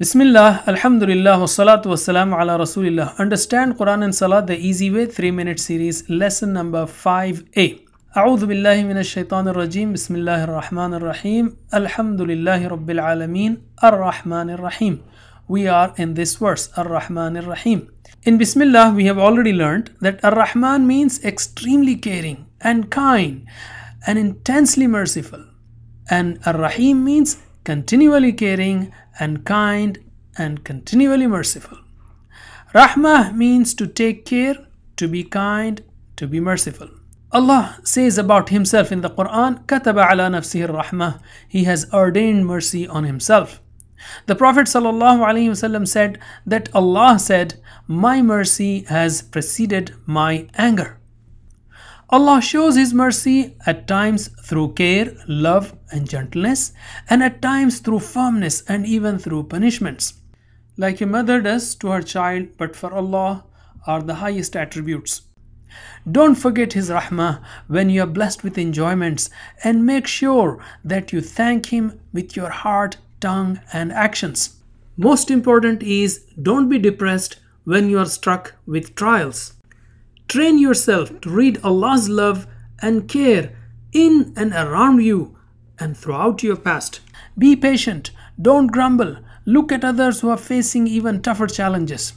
Bismillah, Alhamdulillah, Wassalatu Wassalamu ala Rasulillah. Understand Quran and Salah the easy way, 3 minute series, lesson number 5a. أعوذ بالله من الشيطان الرجيم بسم الله الرحمن الرحيم الحمد لله رب العالمين الرحمن الرحيم We are in this verse, Ar-Rahman Ar-Rahim. In Bismillah, we have already learned that Ar-Rahman means extremely caring and kind and intensely merciful. And Ar-Rahim means continually caring and kind and continually merciful. Rahmah means to take care, to be kind, to be merciful. Allah says about himself in the Quran, كَتَبَ عَلَى نَفْسِهِ الرَّحْمَةِ He has ordained mercy on himself. The Prophet ﷺ said that Allah said, My mercy has preceded my anger. Allah shows His mercy at times through care, love, and gentleness, and at times through firmness and even through punishments. Like a mother does to her child, but for Allah are the highest attributes. Don't forget His rahmah when you are blessed with enjoyments, and make sure that you thank Him with your heart, tongue, and actions. Most important is don't be depressed when you are struck with trials. Train yourself to read Allah's love and care in and around you and throughout your past. Be patient, don't grumble, look at others who are facing even tougher challenges.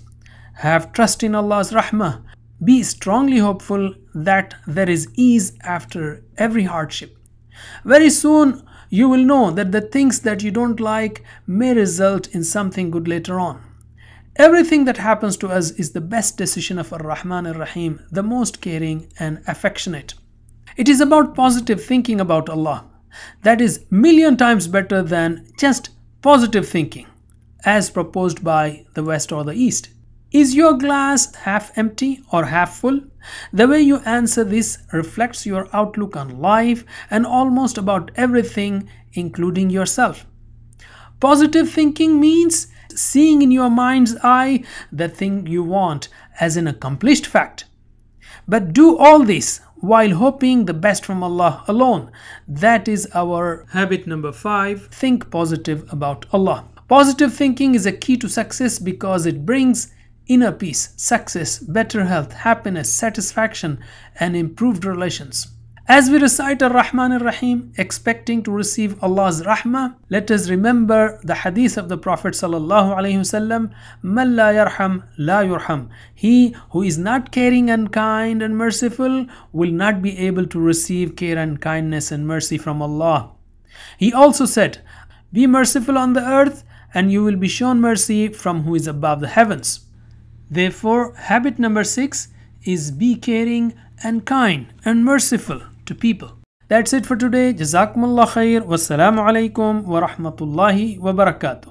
Have trust in Allah's rahmah. Be strongly hopeful that there is ease after every hardship. Very soon, you will know that the things that you don't like may result in something good later on. Everything that happens to us is the best decision of Ar-Rahman Ar-Rahim, the most caring and affectionate. It is about positive thinking about Allah. That is million times better than just positive thinking, as proposed by the West or the East. Is your glass half empty or half full? The way you answer this reflects your outlook on life and almost about everything, including yourself. Positive thinking means seeing in your mind's eye the thing you want as an accomplished fact. But do all this while hoping the best from Allah alone. That is our habit number five think positive about Allah. Positive thinking is a key to success because it brings inner peace, success, better health, happiness, satisfaction, and improved relations. As we recite Ar-Rahman Ar-Rahim, expecting to receive Allah's Rahmah, let us remember the hadith of the Prophet ﷺ, Man la yarham la yurham. He who is not caring and kind and merciful will not be able to receive care and kindness and mercy from Allah. He also said, Be merciful on the earth and you will be shown mercy from who is above the heavens. Therefore, habit number six is be caring and kind and merciful to people. That's it for today. Jazakumullah khair. Wassalamu alaikum wa rahmatullahi wa barakatuh.